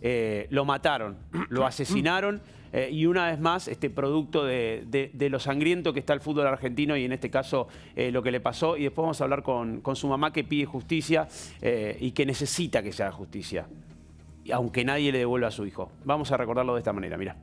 Eh, lo mataron, lo mm. asesinaron eh, y una vez más este producto de, lo sangriento que está el fútbol argentino y en este caso eh, lo que le pasó. Y después vamos a hablar con, con su mamá que pide justicia y que necesita que se haga justicia, aunque nadie le devuelva a su hijo. Vamos a recordarlo de esta manera, mira.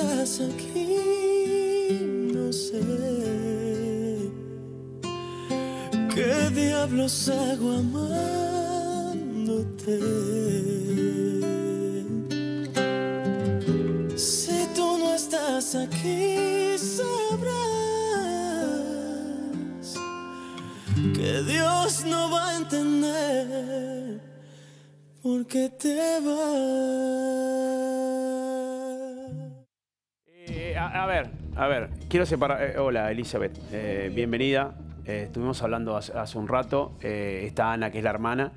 estás aquí, no sé. ¿Qué diablos hago amándote? Si tú no estás aquí, sabrás que Dios no va a entender por qué te vas. A ver, quiero separar... Eh, hola, Elizabeth. Eh, bienvenida. Eh, estuvimos hablando hace, un rato. está Ana, que es la hermana.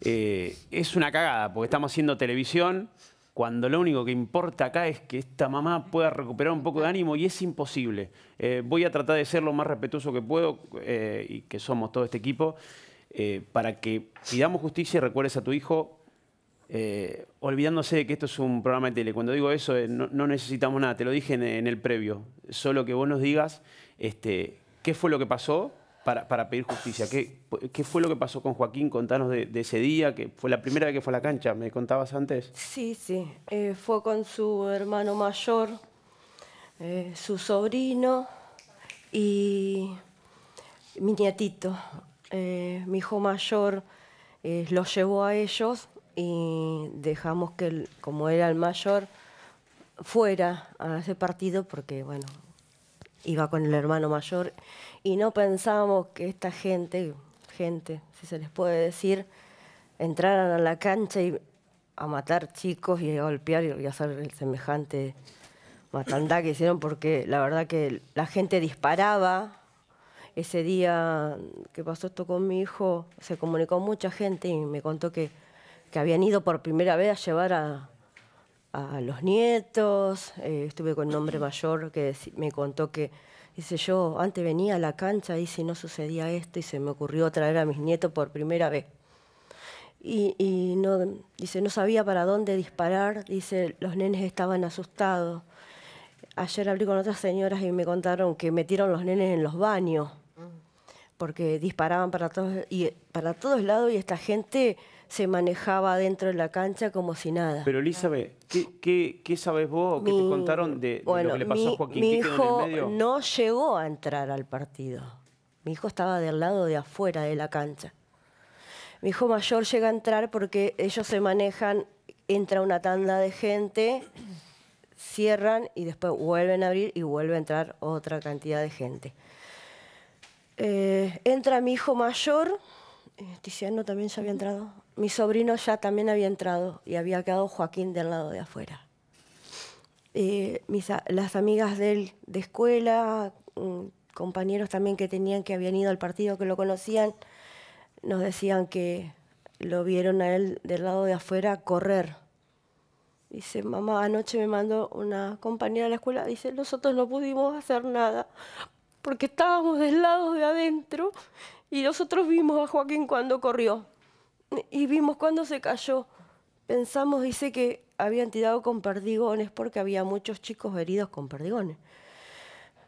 es una cagada, porque estamos haciendo televisión cuando lo único que importa acá es que esta mamá pueda recuperar un poco de ánimo y es imposible. voy a tratar de ser lo más respetuoso que puedo y que somos todo este equipo para que pidamos justicia y recuerdes a tu hijo olvidándose de que esto es un programa de tele. Cuando digo eso, no, necesitamos nada, te lo dije en el previo solo que vos nos digas este, qué fue lo que pasó para, pedir justicia. ¿Qué, fue lo que pasó con Joaquín? Contanos de, ese día, que fue la primera vez que fue a la cancha, me contabas antes. Sí, sí, eh, fue con su hermano mayor, eh, su sobrino y mi nietito. Eh, mi hijo mayor lo llevó a ellos y dejamos que, como era el mayor, fuera a ese partido porque, bueno, iba con el hermano mayor, y no pensábamos que esta gente, gente, si se les puede decir, entraran a la cancha y a matar chicos y a golpear y hacer el semejante matandá que hicieron, porque la verdad que la gente disparaba. Ese día que pasó esto con mi hijo, se comunicó mucha gente y me contó que, que habían ido por primera vez a llevar a, a los nietos, eh, estuve con un hombre mayor que me contó que, dice yo, antes venía a la cancha y si no sucedía esto y se me ocurrió traer a mis nietos por primera vez. Y, no, dice, no sabía para dónde disparar, dice, los nenes estaban asustados. Ayer hablé con otras señoras y me contaron que metieron los nenes en los baños mm. porque disparaban para todos, y, para todos lados y esta gente se manejaba dentro de la cancha como si nada. Pero Elizabeth, ¿qué, sabes vos o qué te contaron de, lo que le pasó a Joaquín mi hijo no llegó a entrar al partido. Mi hijo estaba del lado de afuera de la cancha. Mi hijo mayor llega a entrar porque ellos se manejan, entra una tanda de gente, cierran y después vuelven a abrir y vuelve a entrar otra cantidad de gente. Eh, entra mi hijo mayor, eh, Tiziano también ya había entrado, mi sobrino ya también había entrado y había quedado Joaquín del lado de afuera. Eh, las amigas de él de escuela, mm, compañeros también que tenían, que habían ido al partido, que lo conocían, nos decían que lo vieron a él del lado de afuera correr. Dice, mamá, anoche me mandó una compañera de la escuela, dice, nosotros no pudimos hacer nada porque estábamos del lado de adentro y nosotros vimos a Joaquín cuando corrió y vimos cuando se cayó. Pensamos, dice que habían tirado con perdigones porque había muchos chicos heridos con perdigones.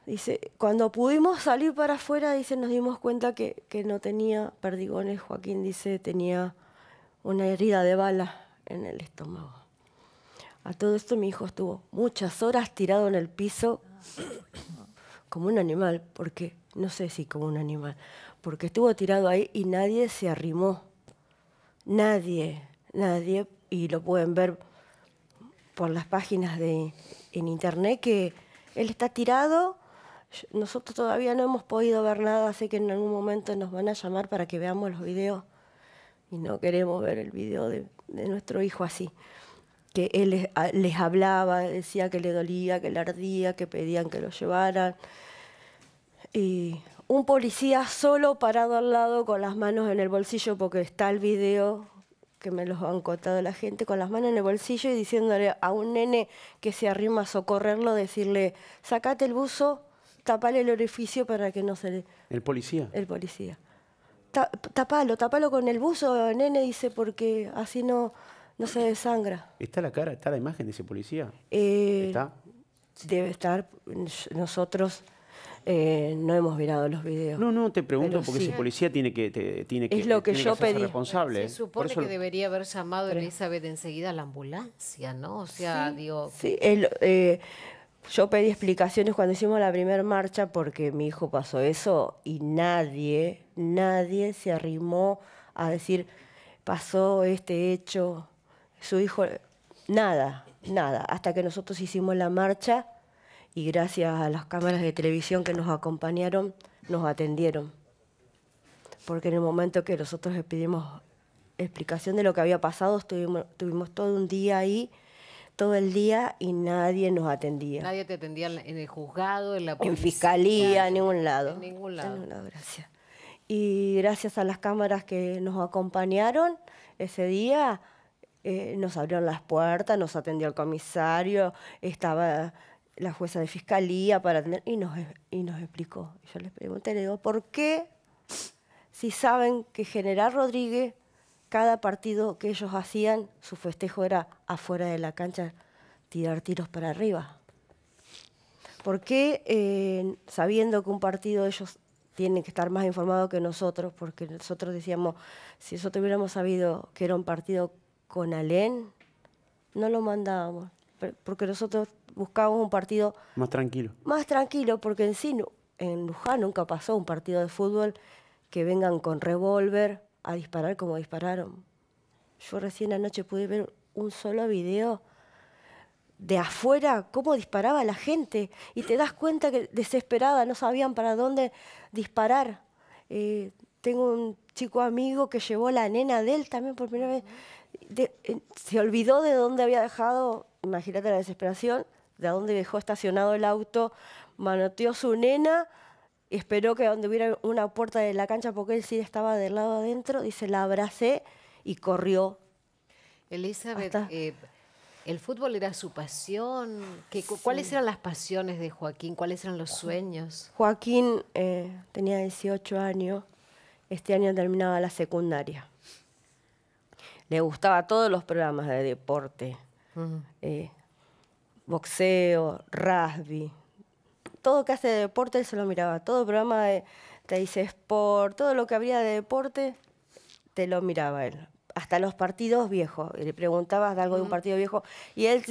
Dice, cuando pudimos salir para afuera, dice, nos dimos cuenta que, que no tenía perdigones. Joaquín dice, tenía una herida de bala en el estómago. A todo esto mi hijo estuvo muchas horas tirado en el piso como un animal, porque no sé si como un animal, porque estuvo tirado ahí y nadie se arrimó nadie, nadie, y lo pueden ver por las páginas de, en internet, que él está tirado. Nosotros todavía no hemos podido ver nada, sé que en algún momento nos van a llamar para que veamos los videos. Y no queremos ver el video de, nuestro hijo así. Que él les hablaba, decía que le dolía, que le ardía, que pedían que lo llevaran. Y un policía solo parado al lado con las manos en el bolsillo, porque está el video que me los han contado la gente, con las manos en el bolsillo y diciéndole a un nene que se arrima a socorrerlo, decirle, sacate el buzo, tapale el orificio para que no se le... ¿El policía? El policía. tapalo, tapalo con el buzo, nene, dice, porque así no, no se desangra. ¿Está la cara, está la imagen de ese policía? Eh, ¿Está? Debe estar, nosotros... Eh, no hemos mirado los videos. No, no, te pregunto porque ese policía tiene que ser tiene es lo que yo pedí. responsable. Se supone que debería haber llamado Elizabeth enseguida a la ambulancia, ¿no? O sea, digo. Sí, eh, yo pedí explicaciones cuando hicimos la primera marcha porque mi hijo pasó eso y nadie, nadie se arrimó a decir pasó este hecho, su hijo, nada, nada, hasta que nosotros hicimos la marcha y gracias a las cámaras de televisión que nos acompañaron, nos atendieron. Porque en el momento que nosotros les pedimos explicación de lo que había pasado, estuvimos, tuvimos todo un día ahí, todo el día, y nadie nos atendía. Nadie te atendía en el juzgado, en la policía. En fiscalía, en ningún lado. En ningún lado. En ningún lado, gracias. Y gracias a las cámaras que nos acompañaron ese día, eh, nos abrieron las puertas, nos atendió el comisario, estaba la jueza de fiscalía para tener... Y nos, y nos explicó. Yo les pregunté, le digo, ¿por qué si saben que General Rodríguez, cada partido que ellos hacían, su festejo era afuera de la cancha tirar tiros para arriba? ¿Por qué eh, sabiendo que un partido ellos tienen que estar más informados que nosotros? Porque nosotros decíamos, si nosotros hubiéramos sabido que era un partido con Alén, no lo mandábamos, porque nosotros buscábamos un partido... Más tranquilo. Más tranquilo, porque en sí, en Luján nunca pasó un partido de fútbol que vengan con revólver a disparar como dispararon. Yo recién anoche pude ver un solo video de afuera, cómo disparaba la gente, y te das cuenta que desesperada, no sabían para dónde disparar. Eh, tengo un chico amigo que llevó la nena de él también por primera vez. Eh, se olvidó de dónde había dejado, imagínate la desesperación, de donde dejó estacionado el auto, manoteó su nena, esperó que donde hubiera una puerta de la cancha, porque él sí estaba del lado adentro, dice, la abracé y corrió. Elizabeth, eh, ¿el fútbol era su pasión? ¿Cuáles eran las pasiones de Joaquín? ¿Cuáles eran los sueños? Joaquín eh, tenía 18 años, este año terminaba la secundaria. Le gustaba todos los programas de deporte boxeo, rugby, todo que hace de deporte él se lo miraba, todo programa de te dice Sport, todo lo que habría de deporte te lo miraba él, hasta los partidos viejos, le preguntabas de algo de un partido viejo y él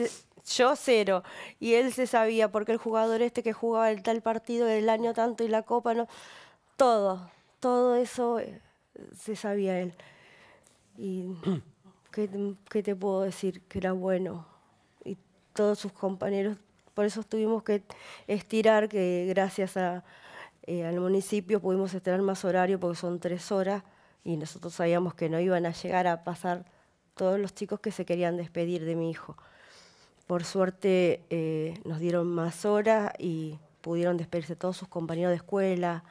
yo cero y él se sabía porque el jugador este que jugaba el tal partido el año tanto y la copa no todo, todo eso eh, se sabía él. Y qué te puedo decir que era bueno? todos sus compañeros. Por eso tuvimos que estirar, que gracias eh, al municipio pudimos estirar más horario porque son tres horas y nosotros sabíamos que no iban a llegar a pasar todos los chicos que se querían despedir de mi hijo. Por suerte eh, nos dieron más horas y pudieron despedirse todos sus compañeros de escuela,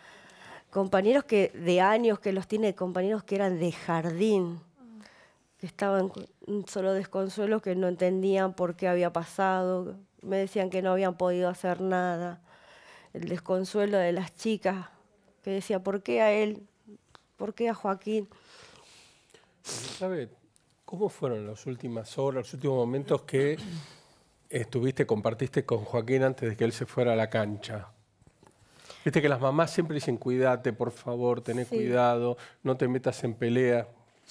compañeros que de años que los tiene, compañeros que eran de jardín, estaban solo desconsuelos que no entendían por qué había pasado, me decían que no habían podido hacer nada, el desconsuelo de las chicas, que decía, ¿por qué a él? ¿Por qué a Joaquín? ¿Sabe cómo fueron las últimas horas, los últimos momentos que estuviste, compartiste con Joaquín antes de que él se fuera a la cancha? Viste que las mamás siempre dicen, cuídate, por favor, ten cuidado, no te metas en pelea.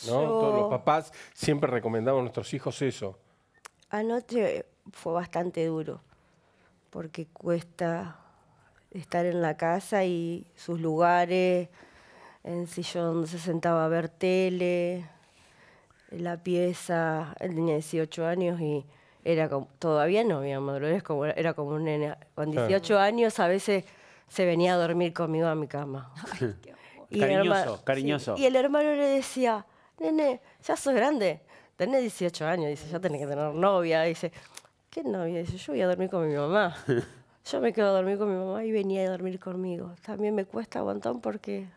¿no? Todos los papás siempre recomendaban a nuestros hijos eso. Anoche fue bastante duro, porque cuesta estar en la casa y sus lugares, en sillón donde se sentaba a ver tele, la pieza, él tenía 18 años y era como, todavía no había madurez, era como un nene. Con 18 años a veces se venía a dormir conmigo a mi cama. cariñoso, cariñoso. y el hermano le decía, nene, ya sos grande, tenés 18 años, dice, ya tenés que tener novia, dice, ¿qué novia? Dice, yo voy a dormir con mi mamá. Yo me quedo a dormir con mi mamá y venía a dormir conmigo. También me cuesta aguantar porque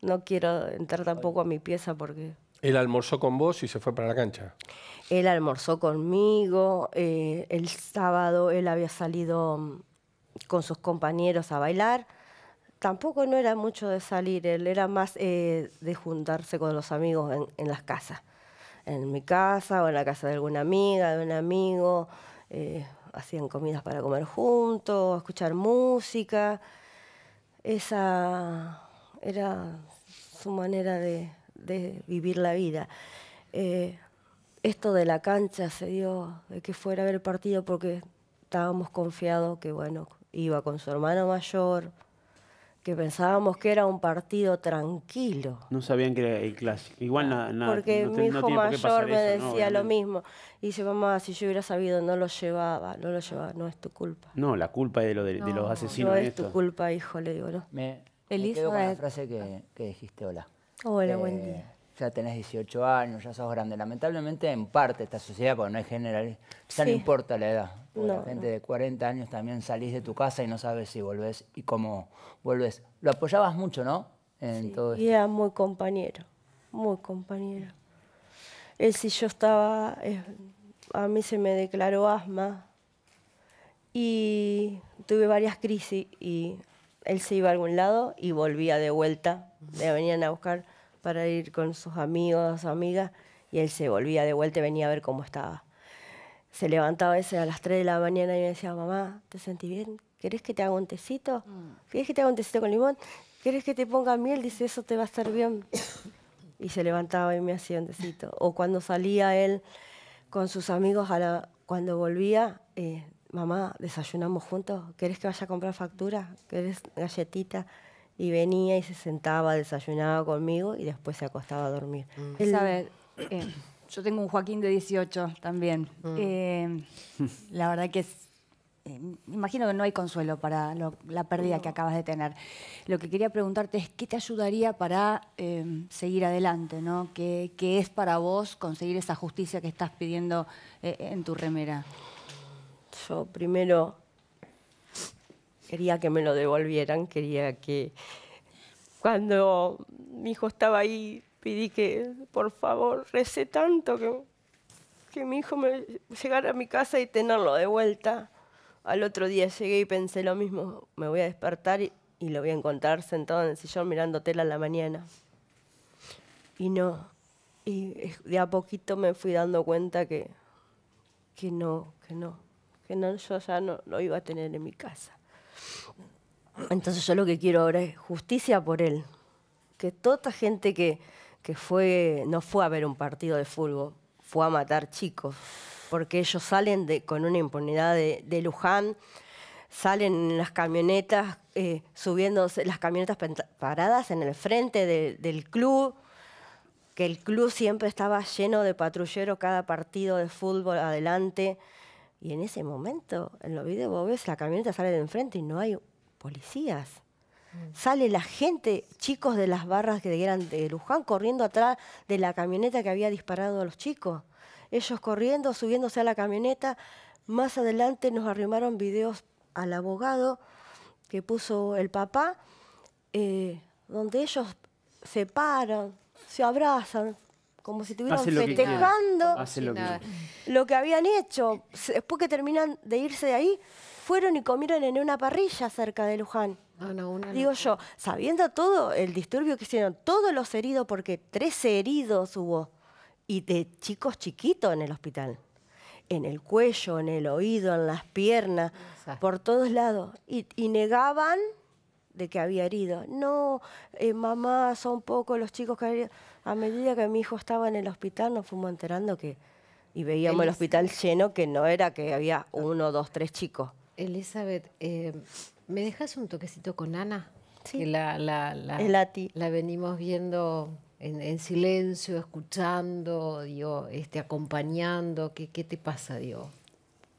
no quiero entrar tampoco a mi pieza porque... ¿Él almorzó con vos y se fue para la cancha? Él almorzó conmigo. Eh, el sábado él había salido mm, con sus compañeros a bailar tampoco no era mucho de salir, él era más eh, de juntarse con los amigos en, las casas. En mi casa o en la casa de alguna amiga, de un amigo. Eh, hacían comidas para comer juntos, escuchar música. Esa era su manera de, vivir la vida. Eh, esto de la cancha se dio, de que fuera a ver el partido porque estábamos confiados que, bueno, iba con su hermano mayor, que pensábamos que era un partido tranquilo. No sabían que era el clásico. Igual nada. Porque mi hijo mayor me decía lo mismo. Y dice, mamá, si yo hubiera sabido, no lo llevaba, no lo llevaba, no es tu culpa. No, la culpa es de, los asesinos. No es tu culpa, hijo, le digo, ¿no? Me, quedo con la frase que, dijiste, hola. Hola, eh, buen día ya tenés 18 años, ya sos grande. Lamentablemente, en parte, esta sociedad, porque no hay general, ya no importa la edad gente de de 40 años también salís de tu casa y no sabes si volvés y cómo volvés. Lo apoyabas mucho, ¿no? sí, y era muy compañero, muy compañero. Él si yo estaba, a mí se me declaró asma y tuve varias crisis y él se iba a algún lado y volvía de vuelta, me venían a buscar para ir con sus amigos, amigas, y él se volvía de vuelta y venía a ver cómo estaba se levantaba a a las 3 de la mañana y me decía, mamá, ¿te sentí bien? ¿Querés que te haga un tecito? Mm. ¿Querés que te haga un tecito con limón? ¿Querés que te ponga miel? Dice, eso te va a estar bien. Y se levantaba y me hacía un tecito. O cuando salía él con sus amigos, cuando volvía, eh, mamá, desayunamos juntos, ¿querés que vaya a comprar factura? ¿Querés galletita? Y venía y se sentaba, desayunaba conmigo y después se acostaba a dormir. Él, mm. Yo tengo un Joaquín de 18 también. Mm. Eh, la verdad que es, eh, imagino que no hay consuelo para la pérdida que acabas de tener. Lo que quería preguntarte es qué te ayudaría para em, seguir adelante, ¿no? ¿Qué, es para vos conseguir esa justicia que estás pidiendo eh, en tu remera? Yo primero quería que me lo devolvieran, quería que cuando mi hijo estaba ahí Pidí que, por favor, recé tanto que, que mi hijo me llegara a mi casa y tenerlo de vuelta. Al otro día llegué y pensé lo mismo, me voy a despertar y, lo voy a encontrar sentado en el sillón mirando tela en la mañana. Y no, y de a poquito me fui dando cuenta que, que no, que no, que no, yo ya no lo iba a tener en mi casa. Entonces yo lo que quiero ahora es justicia por él. Que toda esta gente que, que fue, no fue a ver un partido de fútbol, fue a matar chicos, porque ellos salen con una impunidad de, Luján, salen en las camionetas, eh, subiéndose las camionetas paradas en el frente del club, que el club siempre estaba lleno de patrulleros, cada partido de fútbol adelante. Y en ese momento, en los videos vos ves la camioneta sale de enfrente y no hay policías. Mm. Sale la gente, chicos de las barras que eran de Luján, corriendo atrás de la camioneta que había disparado a los chicos. Ellos corriendo, subiéndose a la camioneta. Más adelante nos arrimaron videos al abogado que puso el papá, eh, donde ellos se paran, se abrazan, como si estuvieran festejando lo que, habían hecho. Después que terminan de irse de ahí, fueron y comieron en una parrilla cerca de Luján. Ah, Digo yo, sabiendo todo el disturbio que hicieron, todos los heridos, porque tres heridos hubo, y de chicos chiquitos en el hospital, en el cuello, en el oído, en las piernas, por todos lados, y, negaban de que había herido. No, eh, mamá, son pocos los chicos que A medida que mi hijo estaba en el hospital, nos fuimos enterando que... Y veíamos el hospital lleno, que no era que había uno, dos, tres chicos. Elizabeth, eh, ¿Me dejas un toquecito con Ana? Sí. la, la, venimos viendo en, silencio, escuchando, dios, este, acompañando. ¿Qué, te pasa, dios,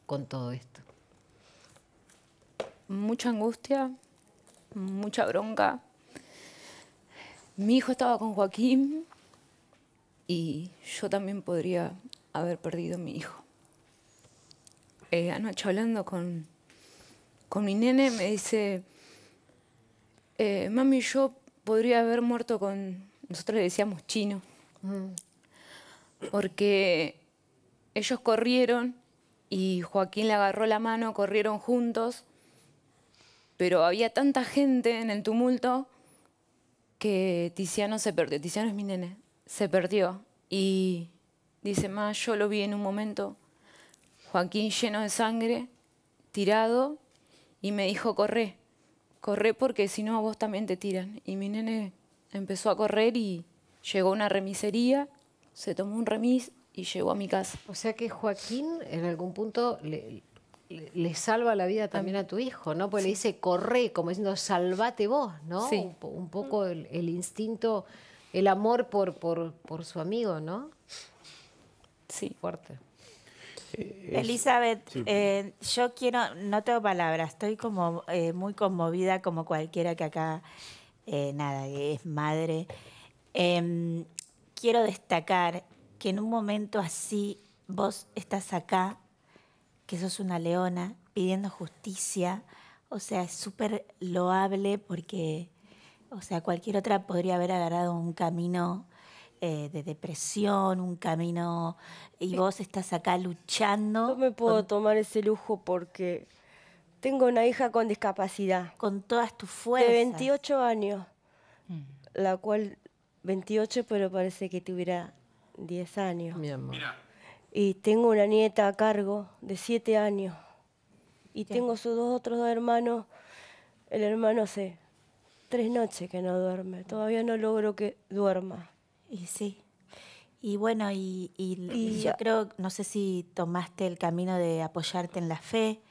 con todo esto? Mucha angustia, mucha bronca. Mi hijo estaba con Joaquín y yo también podría haber perdido a mi hijo. Eh, anoche hablando con con mi nene, me dice, eh, mami, yo podría haber muerto con, nosotros le decíamos chino, mm. porque ellos corrieron y Joaquín le agarró la mano, corrieron juntos, pero había tanta gente en el tumulto que Tiziano se perdió. Tiziano es mi nene, se perdió. Y dice, más yo lo vi en un momento, Joaquín lleno de sangre, tirado, y me dijo, corre, corre porque si no a vos también te tiran. Y mi nene empezó a correr y llegó a una remisería, se tomó un remis y llegó a mi casa. O sea que Joaquín en algún punto le, salva la vida también a, tu hijo, ¿no? Porque le dice, corre, como diciendo, salvate vos, ¿no? Un, poco el, instinto, el amor por, por, por su amigo, ¿no? Sí. Fuerte. Eh, Elizabeth, eh, yo quiero, no tengo palabras, estoy como eh, muy conmovida como cualquiera que acá, nada, es madre. Em, quiero destacar que en un momento así vos estás acá, que sos una leona, pidiendo justicia, o sea, es súper loable porque, o sea, cualquier otra podría haber agarrado un camino eh, de depresión, un camino, y vos estás acá luchando. No me puedo tomar ese lujo porque tengo una hija con discapacidad. Con todas tus fuerzas. De 28 años, mm. la cual 28, pero parece que tuviera 10 años. Y tengo una nieta a cargo de 7 años. Y tengo sus dos otros dos hermanos. El hermano hace tres noches que no duerme. Todavía no logro que duerma. Y sí. Y bueno, y, yo creo, no sé si tomaste el camino de apoyarte en la fe.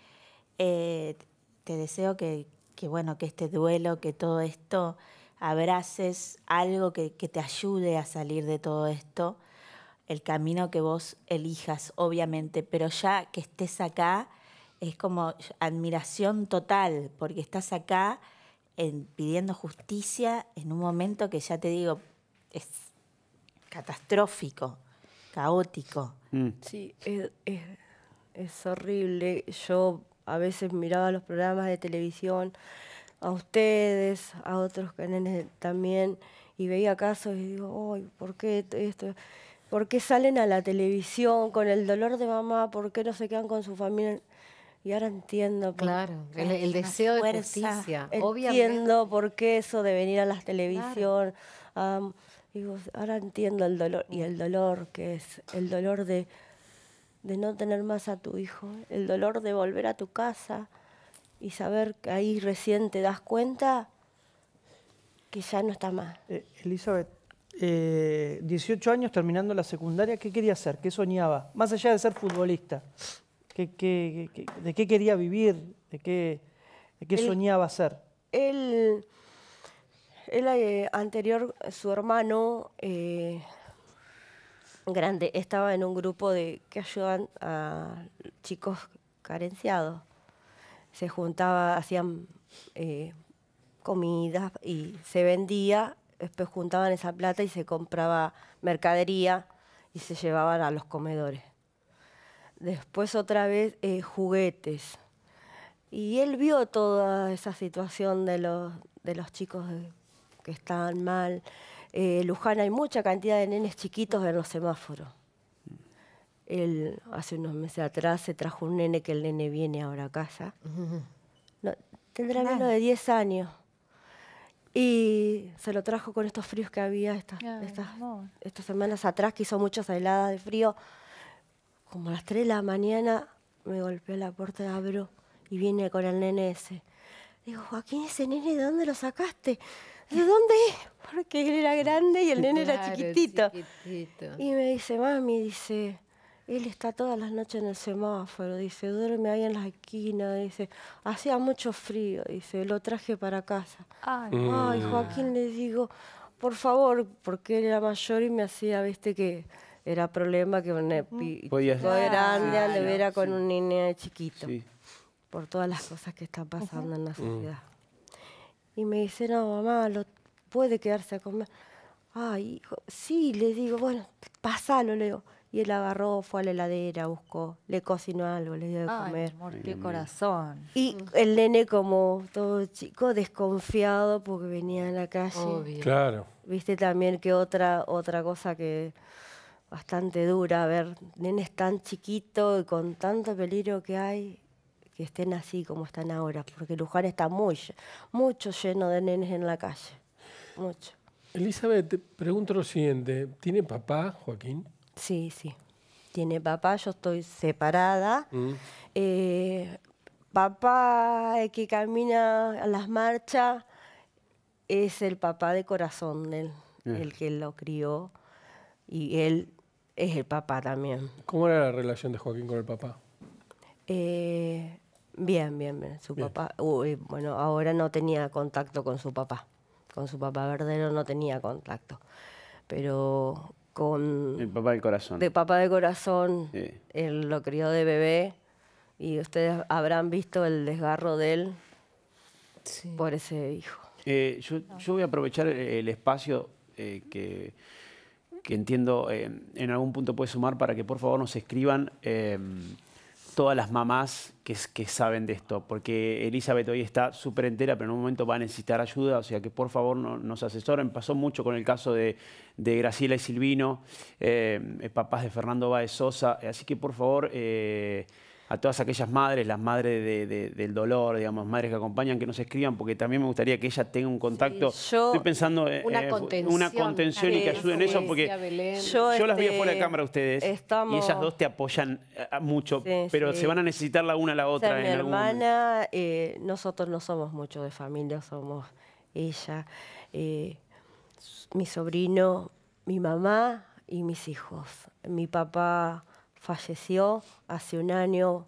Eh, te deseo que, bueno, que este duelo, que todo esto, abraces algo que, te ayude a salir de todo esto, el camino que vos elijas, obviamente, pero ya que estés acá, es como admiración total, porque estás acá pidiendo justicia en un momento que ya te digo, es catastrófico, caótico. Mm. Sí, es, horrible. Yo a veces miraba los programas de televisión, a ustedes, a otros canales también, y veía casos y digo, Ay, ¿por qué esto? ¿Por qué salen a la televisión con el dolor de mamá? ¿Por qué no se quedan con su familia? Y ahora entiendo. claro, el, deseo de justicia. Entiendo por qué eso de venir a la televisión ahora entiendo el dolor y el dolor que es, el dolor de, no tener más a tu hijo, el dolor de volver a tu casa y saber que ahí recién te das cuenta que ya no está más. Eh, Elizabeth, 18 eh, años terminando la secundaria, ¿qué quería hacer? ¿Qué soñaba? Más allá de ser futbolista, ¿qué, de qué quería vivir? ¿De qué, soñaba ser? Él el eh, anterior, su hermano eh, grande estaba en un grupo de que ayudan a chicos carenciados. Se juntaba, hacían eh, comida y se vendía, después juntaban esa plata y se compraba mercadería y se llevaban a los comedores. Después otra vez juguetes. Y él vio toda esa situación de los, de los chicos que están mal. Eh, Luján hay mucha cantidad de nenes chiquitos en los semáforos. Él, hace unos meses atrás se trajo un nene que el nene viene ahora a casa. No, tendrá menos de 10 años. Y se lo trajo con estos fríos que había estas, estas, estas, semanas atrás, que hizo muchas heladas de frío. Como a las 3 de la mañana me golpeó la puerta, abro y viene con el nene ese. Digo, Joaquín, ese nene, ¿de dónde lo sacaste? ¿de dónde es? Porque él era grande y el nene era chiquitito. Y me dice, mami, dice, él está todas las noches en el semáforo, dice, duerme ahí en la esquina, dice, hacía mucho frío, dice, lo traje para casa. Ay, mm. Joaquín le digo, por favor, porque él era mayor y me hacía, viste, que era problema que un era mm. grande anduviera con un nene chiquito. Por todas las cosas que están pasando en la mm. sociedad y me dice, no, mamá, lo, puede quedarse a comer. Ay, hijo, sí, le digo, bueno, pasalo, Leo. Y él agarró, fue a la heladera, buscó, le cocinó algo, le dio de comer. qué corazón. Y el nene, como todo chico, desconfiado porque venía a la calle. Obvio. Claro. Viste también que otra, otra cosa que bastante dura, a ver, nenes tan chiquito y con tanto peligro que hay, que estén así como están ahora, porque Luján está muy, mucho lleno de nenes en la calle, mucho. Elizabeth, pregunto lo siguiente, ¿tiene papá Joaquín? Sí, sí, tiene papá, yo estoy separada. Mm. Eh, papá que camina a las marchas es el papá de corazón, el, que lo crió, y él es el papá también. ¿Cómo era la relación de Joaquín con el papá? Eh, Bien, bien, bien. Su papá, bueno, ahora no tenía contacto con su papá. Con su papá verdadero no tenía contacto. Pero con... El papá del corazón. De papá de corazón, él lo crió de bebé y ustedes habrán visto el desgarro de él por ese hijo. Eh, yo, voy a aprovechar eh, el espacio eh, que, que, entiendo en algún punto puede sumar para que por favor nos escriban todas las mamás que, saben de esto, porque Elizabeth hoy está súper entera, pero en un momento va a necesitar ayuda, o sea que por favor no, nos asesoren. Pasó mucho con el caso de, Graciela y Silvino, eh, eh, papás de Fernando Báez Sosa, así que por favor... Eh, a todas aquellas madres, las madres del dolor, digamos, madres que acompañan, que nos escriban, porque también me gustaría que ella tenga un contacto. Estoy pensando eh, eh, en una contención, y que ayuden eso, porque yo, las vi por este, la cámara ustedes y ellas dos te apoyan eh, mucho, pero se van a necesitar la una a la otra. mi hermana, nosotros no somos mucho de familia, somos ella, mi sobrino, mi mamá y mis hijos. Mi papá falleció hace un año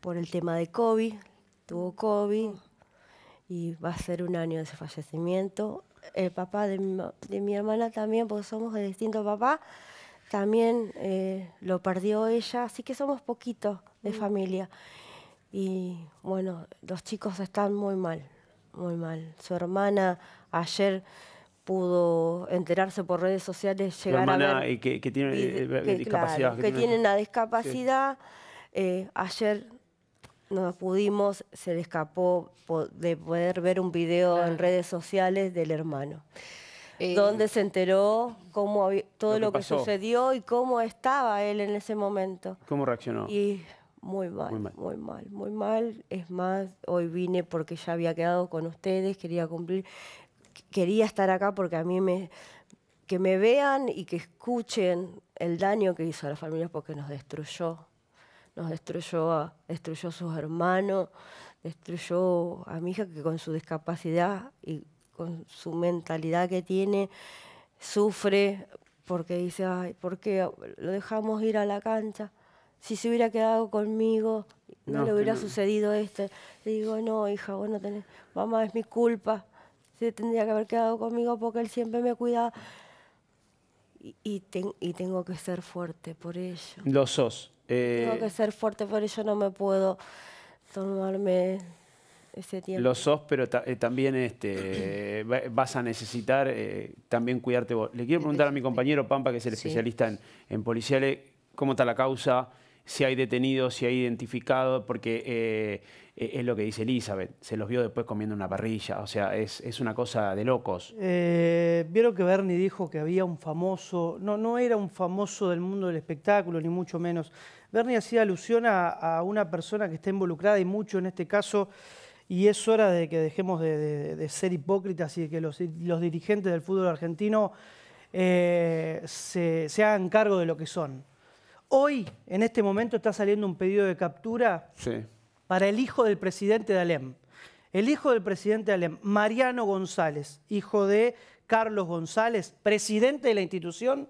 por el tema de COVID, tuvo COVID y va a ser un año de su fallecimiento. El papá de mi, hermana también, porque somos de distinto papá, también eh, lo perdió ella, así que somos poquitos de mm. familia. Y bueno, los chicos están muy mal, muy mal. Su hermana ayer pudo enterarse por redes sociales, llegar a ver... Que, que tiene eh, discapacidad. que, tiene una discapacidad. Eh, ayer nos pudimos, se le escapó de poder ver un video en redes sociales del hermano. Eh, donde se enteró cómo todo lo, que, sucedió y cómo estaba él en ese momento. ¿Cómo reaccionó? Y muy mal, muy mal, muy mal. Es más, hoy vine porque ya había quedado con ustedes, quería cumplir quería estar acá porque a mí me, que me vean y que escuchen el daño que hizo a la familia porque nos destruyó. Nos destruyó a, destruyó a sus hermanos, destruyó a mi hija que con su discapacidad y con su mentalidad que tiene, sufre porque dice, ay, ¿por qué lo dejamos ir a la cancha? Si se hubiera quedado conmigo, no, le hubiera sucedido esto. Le digo, no, hija, vos no tenés, mamá, es mi culpa se tendría que haber quedado conmigo porque él siempre me cuida y, y, tengo que ser fuerte por ello. Lo sos. Eh, tengo que ser fuerte por ello, no me puedo tomarme ese tiempo. Lo sos, pero eh, también este, vas a necesitar eh, también cuidarte vos. Le quiero preguntar a mi compañero Pampa, que es el especialista en, en policiales, cómo está la causa, si hay detenidos, si hay identificados, porque eh, e-, es lo que dice Elizabeth, se los vio después comiendo una parrilla, o sea, es, una cosa de locos. Eh, Vieron que Bernie dijo que había un famoso, no, no era un famoso del mundo del espectáculo, ni mucho menos. Bernie hacía alusión a, una persona que está involucrada y mucho en este caso. Y es hora de que dejemos de, ser hipócritas y de que los, dirigentes del fútbol argentino eh, se, se, hagan cargo de lo que son. Hoy, en este momento, está saliendo un pedido de captura para el hijo del presidente de Alem. El hijo del presidente de Alem, Mariano González, hijo de Carlos González, presidente de la institución,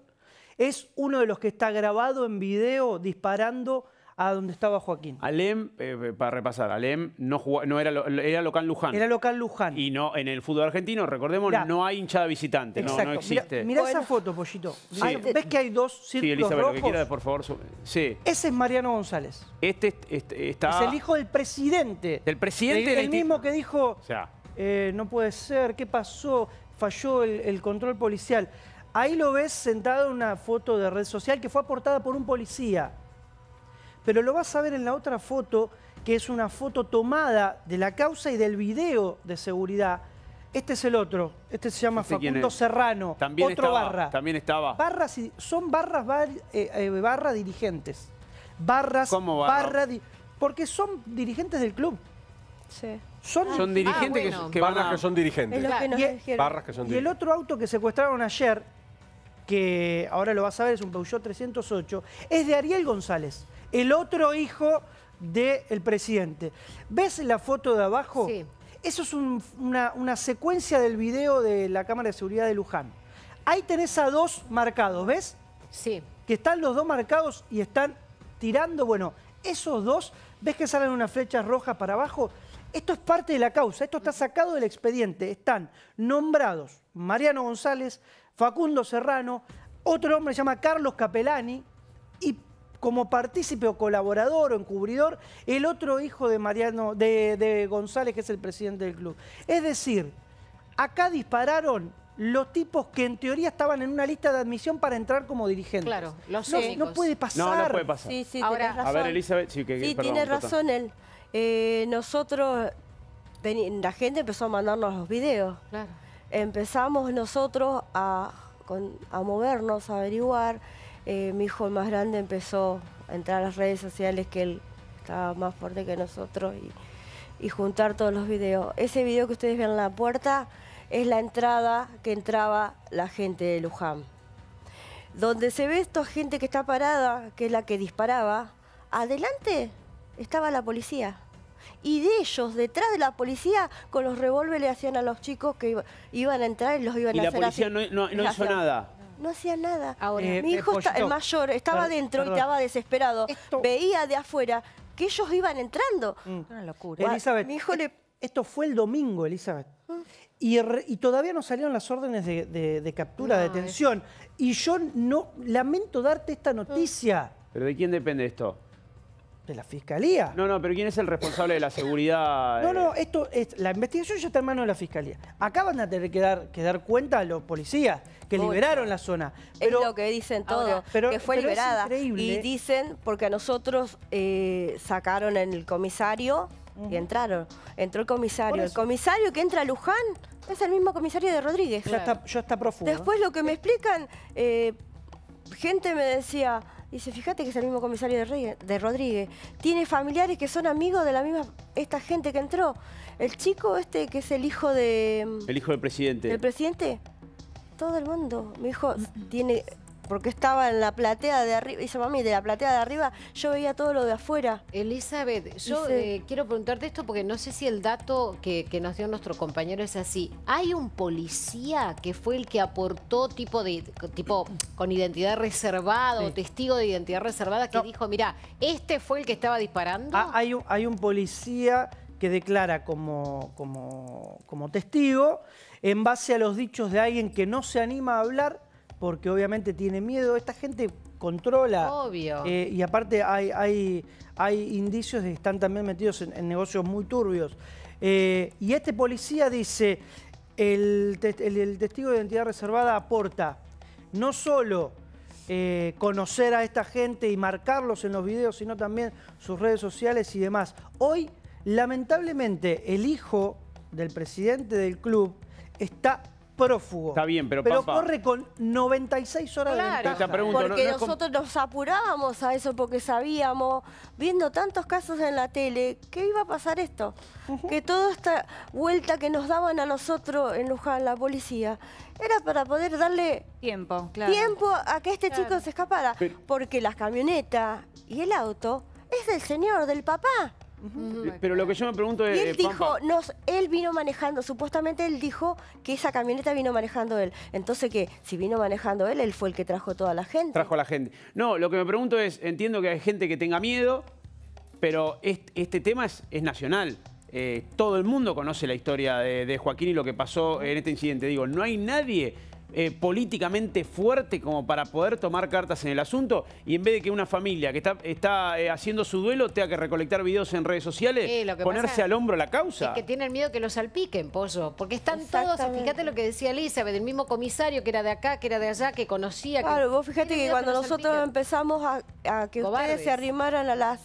es uno de los que está grabado en video disparando a donde estaba Joaquín. Alem, eh, eh, para repasar, Alem no, no era, era local Luján. Era local Luján. Y no, en el fútbol argentino, recordemos, no hay hinchada visitante, no, existe. Mirá, esa foto, Pollito. Ah, ¿Ves que hay dos círculos sí, rojos? Lo que por favor. Sí. Ese es Mariano González. Este, este, está... Es el hijo del presidente. Del presidente. El, mismo que dijo, o sea. Eh, no puede ser, ¿qué pasó? Falló el, el control policial. Ahí lo ves sentado en una foto de red social que fue aportada por un policía pero lo vas a ver en la otra foto, que es una foto tomada de la causa y del video de seguridad. Este es el otro, este se llama Facundo Serrano, otro barra. También estaba. Barras, son barras eh, eh, barra dirigentes. Barras, ¿Cómo barra? porque son dirigentes del club. Sí. Son, dirigentes que, son dirigentes. y, e- barras que son dirigentes. Y el otro auto que secuestraron ayer, que ahora lo vas a ver, es un Peugeot 308, es de Ariel González el otro hijo del presidente. ¿Ves la foto de abajo? Sí. Eso es una, secuencia del video de la Cámara de Seguridad de Luján. Ahí tenés a dos marcados, ¿ves? Sí. Que están los dos marcados y están tirando. Bueno, esos dos, ¿ves que salen unas flechas rojas para abajo? Esto es parte de la causa, esto está sacado del expediente. Están nombrados Mariano González, Facundo Serrano, otro hombre se llama Carlos Capelani y como partícipe o colaborador o encubridor el otro hijo de Mariano de, de, González, que es el presidente del club. Es decir, acá dispararon los tipos que en teoría estaban en una lista de admisión para entrar como dirigentes. Claro, los no, no puede pasar. No, no puede pasar. Sí, sí, Ahora, razón. A ver, Elizabeth, sí, que, sí tiene razón él. Eh, nosotros, la gente empezó a mandarnos los videos. Claro. Empezamos nosotros a, a movernos, a averiguar. Eh, mi hijo más grande empezó a entrar a las redes sociales que él estaba más fuerte que nosotros y, juntar todos los videos. Ese video que ustedes ven en la puerta es la entrada que entraba la gente de Luján. Donde se ve esta gente que está parada, que es la que disparaba, adelante estaba la policía. Y de ellos, detrás de la policía, con los revólveres le hacían a los chicos que iban a entrar y los iban a hacer. Y la policía no, no hizo nada no hacía nada. Ahora, mi eh, hijo, el mayor, estaba dentro y estaba desesperado. Veía de afuera que ellos iban entrando. Mm. Una locura. Elizabeth, mi hijo eh, esto fue el domingo, Elizabeth. Mm. Y, todavía no salieron las órdenes de, captura, detención. Y yo no lamento darte esta noticia. ¿Pero de quién depende esto? de la fiscalía. No, no, pero ¿quién es el responsable de la seguridad? No, no, eh, esto es. La investigación ya está en manos de la fiscalía. Acá van a tener que dar, cuenta a los policías que liberaron la zona. es lo que dicen todos, que fue liberada. y dicen, porque a nosotros eh, sacaron en el comisario y entraron. Entró el comisario. El comisario que entra a Luján es el mismo comisario de Rodríguez. Ya, está, profundo. Después lo que me explican, eh, gente me decía. Dice, fíjate que es el mismo comisario de, de Rodríguez. Tiene familiares que son amigos de la misma, esta gente que entró. El chico este que es el hijo de... Mm, el hijo del presidente. El presidente. Todo el mundo. Mi hijo tiene porque estaba en la platea de arriba, dice mami, de la platea de arriba yo veía todo lo de afuera. Elizabeth, yo eh, quiero preguntarte esto porque no sé si el dato que, nos dio nuestro compañero es así. ¿Hay un policía que fue el que aportó tipo de tipo con identidad reservada o testigo de identidad reservada que dijo, mira, este fue el que estaba disparando? Ah, hay, un, hay un policía que declara como, como, como testigo en base a los dichos de alguien que no se anima a hablar porque obviamente tiene miedo. Esta gente controla. Obvio. Eh, y aparte hay, hay, hay indicios de que están también metidos en, negocios muy turbios. Eh, y este policía dice, el, testigo de identidad reservada aporta no solo eh, conocer a esta gente y marcarlos en los videos, sino también sus redes sociales y demás. Hoy, lamentablemente, el hijo del presidente del club está prófugo. Está bien, pero, pero corre con 96 horas de ventaja. porque nosotros nos apurábamos a eso porque sabíamos, viendo tantos casos en la tele, que iba a pasar esto. Que toda esta vuelta que nos daban a nosotros en Luján, la policía, era para poder darle tiempo, tiempo a que este chico se escapara. porque las camionetas y el auto es del señor, del papá. Eh, pero lo que yo me pregunto es... él eh, dijo, nos, él vino manejando, supuestamente él dijo que esa camioneta vino manejando él. Entonces, que Si vino manejando él, él fue el que trajo toda la gente. Trajo a la gente. No, lo que me pregunto es, entiendo que hay gente que tenga miedo, pero este, tema es, nacional. Eh, todo el mundo conoce la historia de Joaquín y lo que pasó en este incidente. Digo, no hay nadie eh, políticamente fuerte como para poder tomar cartas en el asunto y en vez de que una familia que está, eh, haciendo su duelo tenga que recolectar videos en redes sociales, eh, ponerse al hombro la causa. Es que tienen miedo que lo salpiquen, Pollo, porque están todos, fíjate lo que decía Elizabeth, el mismo comisario que era de acá, que era de allá, que conocía. Claro, vos fíjate que cuando nosotros empezamos a, que ustedes se arrimaran a las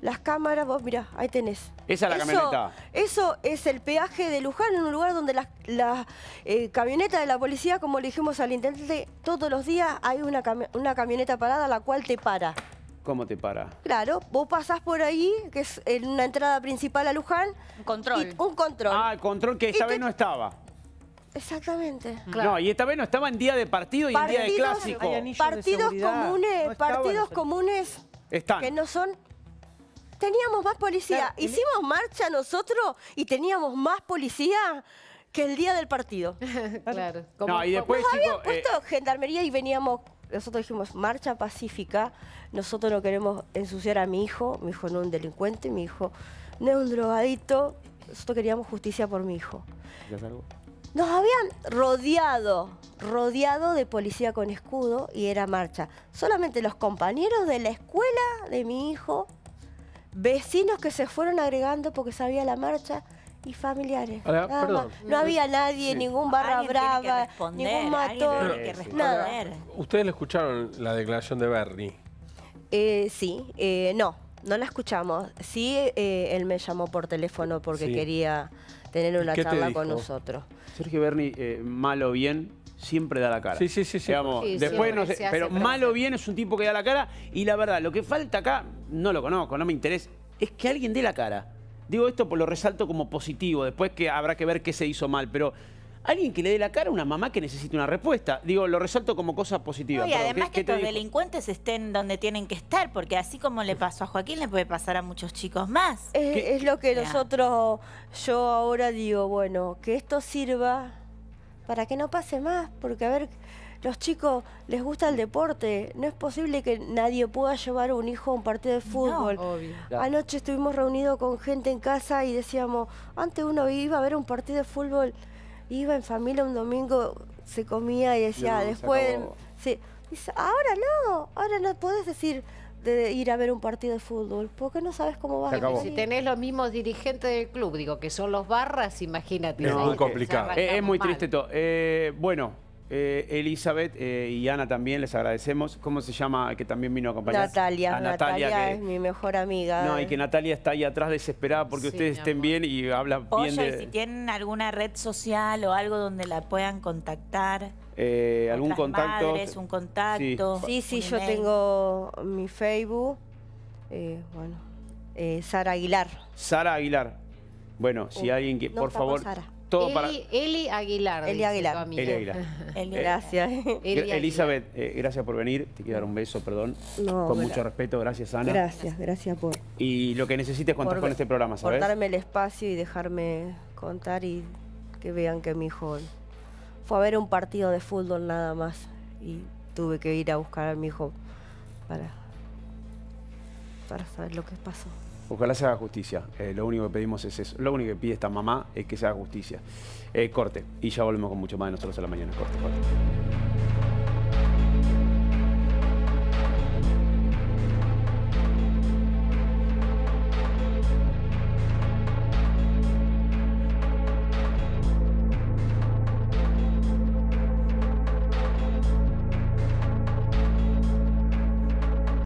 las cámaras, vos mira ahí tenés. Esa es la eso, camioneta. Eso es el peaje de Luján, en un lugar donde la, eh, camioneta de la policía, como le dijimos al intendente, todos los días hay una, una camioneta parada la cual te para. ¿Cómo te para? Claro, vos pasás por ahí, que es en una entrada principal a Luján. Un control. un control. Ah, el control que esta vez no estaba. Exactamente. Mm. No, y esta vez no estaba en día de partido y en día de clásico. Partidos comunes, partidos comunes están. que no son Teníamos más policía. Hicimos marcha nosotros y teníamos más policía que el día del partido. claro. y después, nos habían puesto eh, gendarmería y veníamos nosotros dijimos marcha pacífica, nosotros no queremos ensuciar a mi hijo, mi hijo no es un delincuente, mi hijo no es un drogadito, nosotros queríamos justicia por mi hijo. Nos habían rodeado, rodeado de policía con escudo y era marcha. Solamente los compañeros de la escuela de mi hijo vecinos que se fueron agregando porque sabía la marcha y familiares. No había nadie, ningún barra brava, ningún matón, Ustedes le escucharon la declaración de Bernie. Eh, sí, eh, no, no la escuchamos. Sí, eh, él me llamó por teléfono porque quería tener una charla con nosotros. Sergio Berni, mal o bien, siempre da la cara. Sí, sí, sí. sí. después pero malo o bien es un tipo que da la cara y la verdad, lo que falta acá, no lo conozco, no me interesa, es que alguien dé la cara. Digo esto por lo resalto como positivo, después que habrá que ver qué se hizo mal, pero alguien que le dé la cara a una mamá que necesite una respuesta. Digo, lo resalto como cosa positiva. y además que los delincuentes estén donde tienen que estar, porque así como le pasó a Joaquín, le puede pasar a muchos chicos más. es lo que nosotros, yo ahora digo, bueno, que esto sirva para que no pase más, porque a ver, los chicos les gusta el deporte, no es posible que nadie pueda llevar a un hijo a un partido de fútbol. Anoche estuvimos reunidos con gente en casa y decíamos, antes uno iba a ver un partido de fútbol, iba en familia un domingo, se comía y decía, después... Sí. ahora no, ahora no puedes decir, de ir a ver un partido de fútbol, porque no sabes cómo vas a Si tenés los mismos dirigentes del club, digo, que son los barras, imagínate. es muy complicado. Eh, es muy triste todo. Eh, bueno, eh, Elizabeth y Ana también, les agradecemos. ¿Cómo se llama? Que también vino a acompañar. Natalia. Natalia, es mi mejor amiga. No, y que Natalia está ahí atrás desesperada porque ustedes estén bien y hablan bien de... si tienen alguna red social o algo donde la puedan contactar. Eh, algún contacto. Madres, un contacto. Sí, sí, yo tengo mi Facebook. Eh, bueno, eh, Sara Aguilar. Sara Aguilar. Bueno, si alguien que, por favor. Sara. Todo Eli, para... Eli Aguilar. Eli Aguilar. Eli Aguilar. gracias. Elizabeth, gracias por venir. Te quiero dar un beso, perdón. con mucho respeto, gracias Ana. Gracias, gracias por... Y lo que necesites contar con este programa, ¿sabes? Por darme el espacio y dejarme contar y que vean que mi hijo fue a ver un partido de fútbol nada más y tuve que ir a buscar a mi hijo para, para saber lo que pasó. Ojalá se haga justicia. Eh, lo único que pedimos es eso. Lo único que pide esta mamá es que se haga justicia. Eh, corte. Y ya volvemos con mucho más de nosotros a la mañana. Corte, corte.